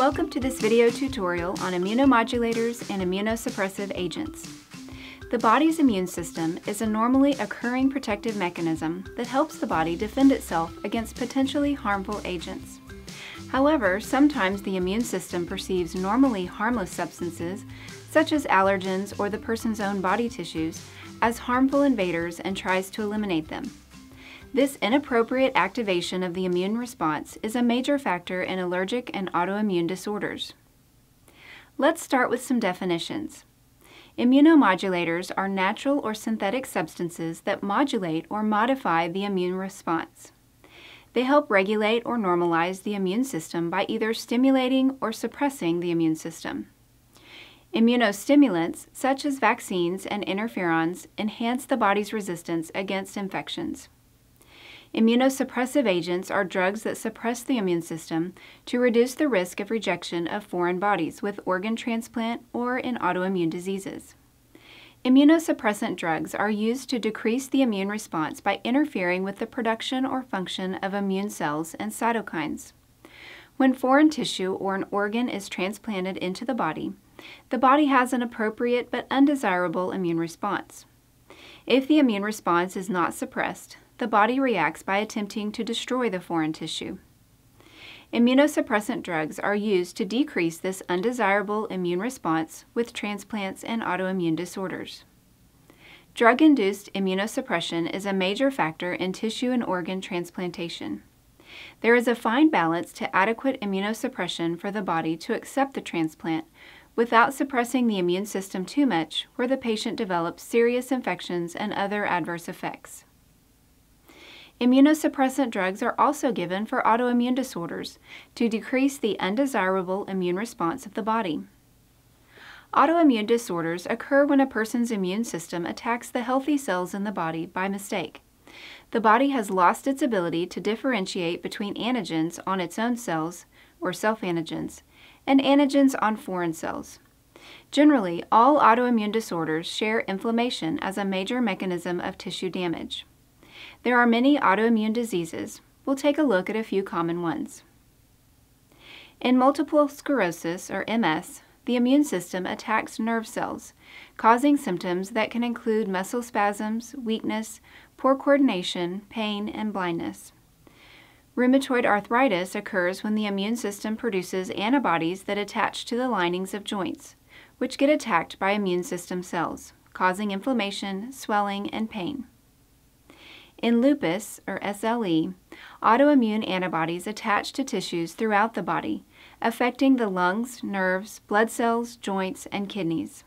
Welcome to this video tutorial on immunomodulators and immunosuppressive agents. The body's immune system is a normally occurring protective mechanism that helps the body defend itself against potentially harmful agents. However, sometimes the immune system perceives normally harmless substances, such as allergens or the person's own body tissues, as harmful invaders and tries to eliminate them. This inappropriate activation of the immune response is a major factor in allergic and autoimmune disorders. Let's start with some definitions. Immunomodulators are natural or synthetic substances that modulate or modify the immune response. They help regulate or normalize the immune system by either stimulating or suppressing the immune system. Immunostimulants, such as vaccines and interferons, enhance the body's resistance against infections. Immunosuppressive agents are drugs that suppress the immune system to reduce the risk of rejection of foreign bodies with organ transplant or in autoimmune diseases. Immunosuppressant drugs are used to decrease the immune response by interfering with the production or function of immune cells and cytokines. When foreign tissue or an organ is transplanted into the body, the body has an appropriate but undesirable immune response. If the immune response is not suppressed, the body reacts by attempting to destroy the foreign tissue. Immunosuppressant drugs are used to decrease this undesirable immune response with transplants and autoimmune disorders. Drug induced immunosuppression is a major factor in tissue and organ transplantation. There is a fine balance to adequate immunosuppression for the body to accept the transplant without suppressing the immune system too much, where the patient develops serious infections and other adverse effects. Immunosuppressant drugs are also given for autoimmune disorders to decrease the undesirable immune response of the body. Autoimmune disorders occur when a person's immune system attacks the healthy cells in the body by mistake. The body has lost its ability to differentiate between antigens on its own cells, or self antigens, and antigens on foreign cells. Generally, all autoimmune disorders share inflammation as a major mechanism of tissue damage. There are many autoimmune diseases. We'll take a look at a few common ones. In multiple sclerosis, or MS, the immune system attacks nerve cells, causing symptoms that can include muscle spasms, weakness, poor coordination, pain, and blindness. Rheumatoid arthritis occurs when the immune system produces antibodies that attach to the linings of joints, which get attacked by immune system cells, causing inflammation, swelling, and pain. In lupus, or SLE, autoimmune antibodies attach to tissues throughout the body, affecting the lungs, nerves, blood cells, joints, and kidneys.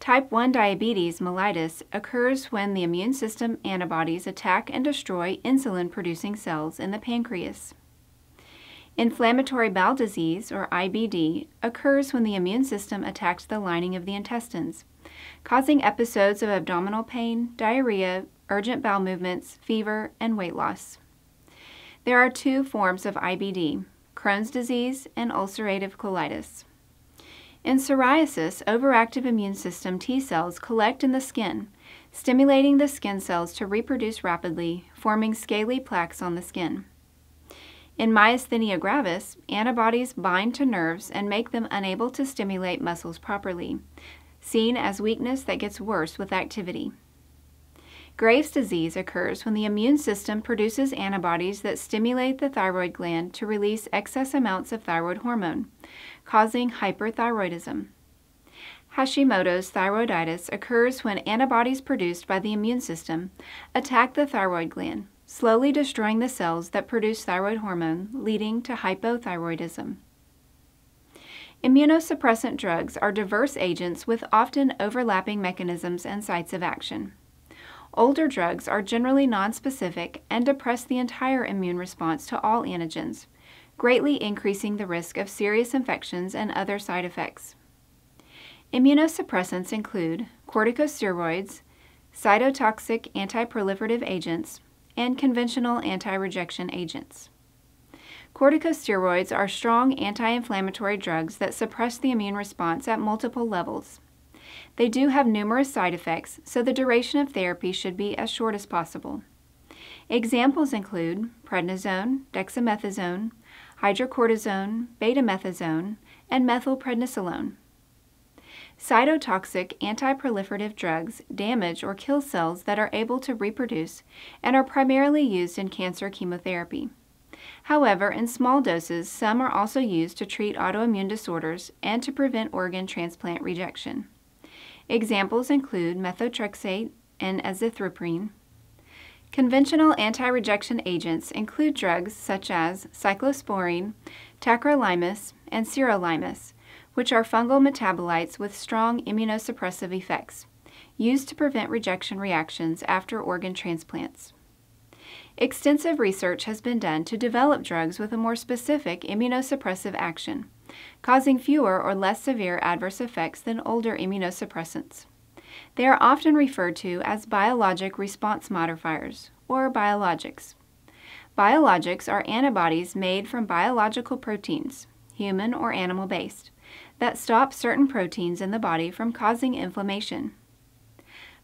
Type 1 diabetes mellitus occurs when the immune system antibodies attack and destroy insulin producing cells in the pancreas. Inflammatory bowel disease, or IBD, occurs when the immune system attacks the lining of the intestines, causing episodes of abdominal pain, diarrhea, urgent bowel movements, fever, and weight loss. There are two forms of IBD, Crohn's disease and ulcerative colitis. In psoriasis, overactive immune system T cells collect in the skin, stimulating the skin cells to reproduce rapidly, forming scaly plaques on the skin. In myasthenia gravis, antibodies bind to nerves and make them unable to stimulate muscles properly, seen as weakness that gets worse with activity. Graves' disease occurs when the immune system produces antibodies that stimulate the thyroid gland to release excess amounts of thyroid hormone, causing hyperthyroidism. Hashimoto's thyroiditis occurs when antibodies produced by the immune system attack the thyroid gland, slowly destroying the cells that produce thyroid hormone, leading to hypothyroidism. Immunosuppressant drugs are diverse agents with often overlapping mechanisms and sites of action. Older drugs are generally nonspecific and depress the entire immune response to all antigens, greatly increasing the risk of serious infections and other side effects. Immunosuppressants include corticosteroids, cytotoxic anti-proliferative agents, and conventional anti-rejection agents. Corticosteroids are strong anti-inflammatory drugs that suppress the immune response at multiple levels, they do have numerous side effects, so the duration of therapy should be as short as possible. Examples include prednisone, dexamethasone, hydrocortisone, betamethasone, and methylprednisolone. Cytotoxic antiproliferative drugs damage or kill cells that are able to reproduce and are primarily used in cancer chemotherapy. However, in small doses, some are also used to treat autoimmune disorders and to prevent organ transplant rejection. Examples include methotrexate and azithromycin. Conventional anti-rejection agents include drugs such as cyclosporine, tacrolimus, and sirolimus, which are fungal metabolites with strong immunosuppressive effects, used to prevent rejection reactions after organ transplants. Extensive research has been done to develop drugs with a more specific immunosuppressive action causing fewer or less severe adverse effects than older immunosuppressants. They are often referred to as biologic response modifiers, or biologics. Biologics are antibodies made from biological proteins, human or animal based, that stop certain proteins in the body from causing inflammation.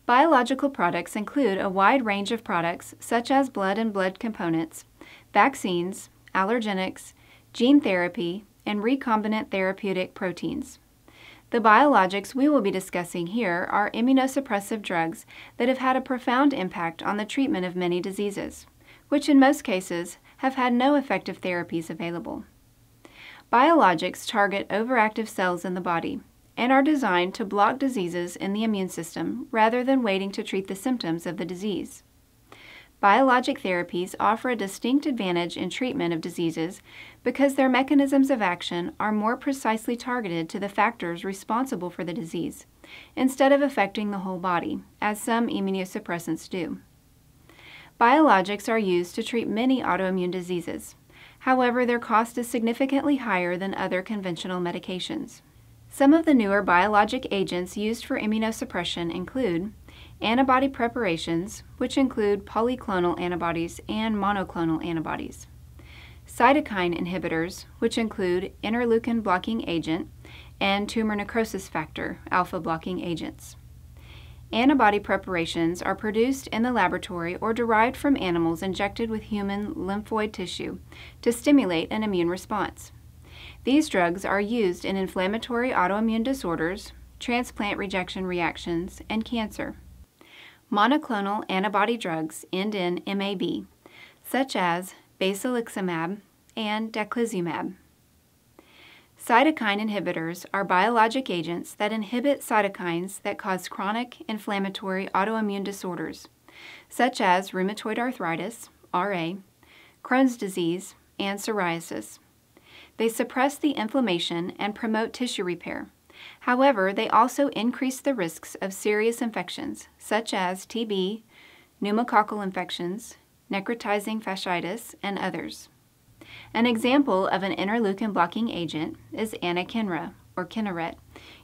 Biological products include a wide range of products such as blood and blood components, vaccines, allergenics, gene therapy, and recombinant therapeutic proteins. The biologics we will be discussing here are immunosuppressive drugs that have had a profound impact on the treatment of many diseases, which in most cases have had no effective therapies available. Biologics target overactive cells in the body and are designed to block diseases in the immune system rather than waiting to treat the symptoms of the disease. Biologic therapies offer a distinct advantage in treatment of diseases because their mechanisms of action are more precisely targeted to the factors responsible for the disease, instead of affecting the whole body, as some immunosuppressants do. Biologics are used to treat many autoimmune diseases. However, their cost is significantly higher than other conventional medications. Some of the newer biologic agents used for immunosuppression include Antibody preparations, which include polyclonal antibodies and monoclonal antibodies. Cytokine inhibitors, which include interleukin blocking agent and tumor necrosis factor alpha blocking agents. Antibody preparations are produced in the laboratory or derived from animals injected with human lymphoid tissue to stimulate an immune response. These drugs are used in inflammatory autoimmune disorders, transplant rejection reactions, and cancer. Monoclonal antibody drugs end in MAB, such as basiliximab and daclizumab. Cytokine inhibitors are biologic agents that inhibit cytokines that cause chronic inflammatory autoimmune disorders, such as rheumatoid arthritis, RA, Crohn's disease, and psoriasis. They suppress the inflammation and promote tissue repair. However, they also increase the risks of serious infections such as TB, pneumococcal infections, necrotizing fasciitis, and others. An example of an interleukin blocking agent is anakinra, or Kinaret,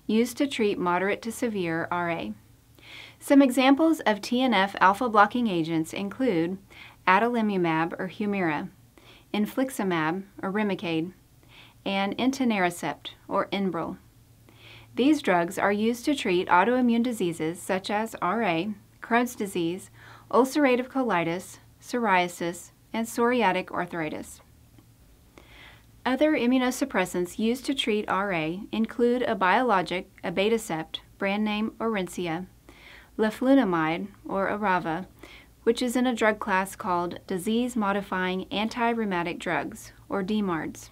used to treat moderate to severe RA. Some examples of TNF alpha blocking agents include adalimumab, or Humira, infliximab, or Remicade, and entinerecept, or Enbrel. These drugs are used to treat autoimmune diseases such as RA, Crohn's disease, ulcerative colitis, psoriasis, and psoriatic arthritis. Other immunosuppressants used to treat RA include a biologic, abatacept, brand name Orencia, leflunomide, or Arava, which is in a drug class called disease modifying anti rheumatic drugs, or DMARDs.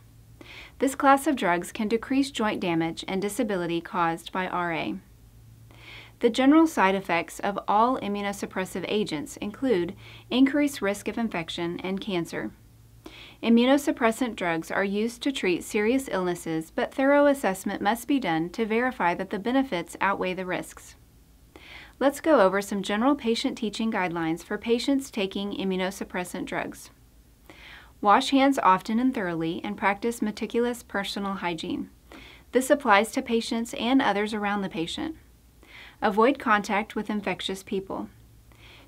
This class of drugs can decrease joint damage and disability caused by RA. The general side effects of all immunosuppressive agents include increased risk of infection and cancer. Immunosuppressant drugs are used to treat serious illnesses, but thorough assessment must be done to verify that the benefits outweigh the risks. Let's go over some general patient teaching guidelines for patients taking immunosuppressant drugs. Wash hands often and thoroughly and practice meticulous personal hygiene. This applies to patients and others around the patient. Avoid contact with infectious people.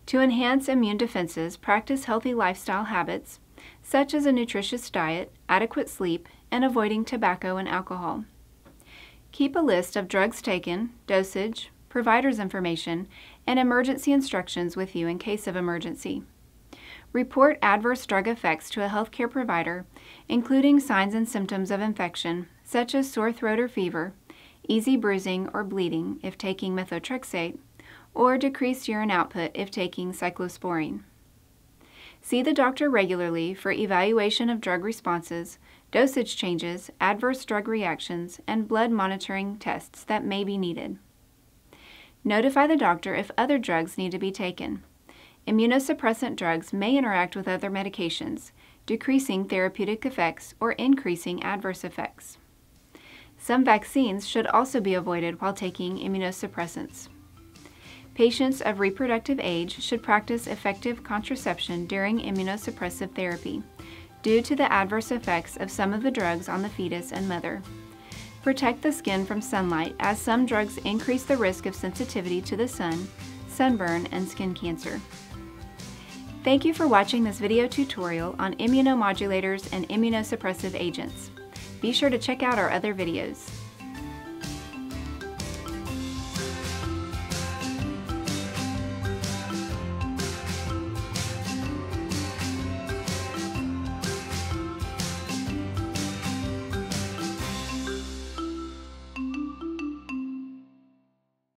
To enhance immune defenses, practice healthy lifestyle habits, such as a nutritious diet, adequate sleep, and avoiding tobacco and alcohol. Keep a list of drugs taken, dosage, provider's information, and emergency instructions with you in case of emergency report adverse drug effects to a healthcare provider, including signs and symptoms of infection, such as sore throat or fever, easy bruising or bleeding if taking methotrexate, or decreased urine output if taking cyclosporine. See the doctor regularly for evaluation of drug responses, dosage changes, adverse drug reactions, and blood monitoring tests that may be needed. Notify the doctor if other drugs need to be taken. Immunosuppressant drugs may interact with other medications, decreasing therapeutic effects or increasing adverse effects. Some vaccines should also be avoided while taking immunosuppressants. Patients of reproductive age should practice effective contraception during immunosuppressive therapy due to the adverse effects of some of the drugs on the fetus and mother. Protect the skin from sunlight as some drugs increase the risk of sensitivity to the sun, sunburn, and skin cancer. Thank you for watching this video tutorial on immunomodulators and immunosuppressive agents. Be sure to check out our other videos.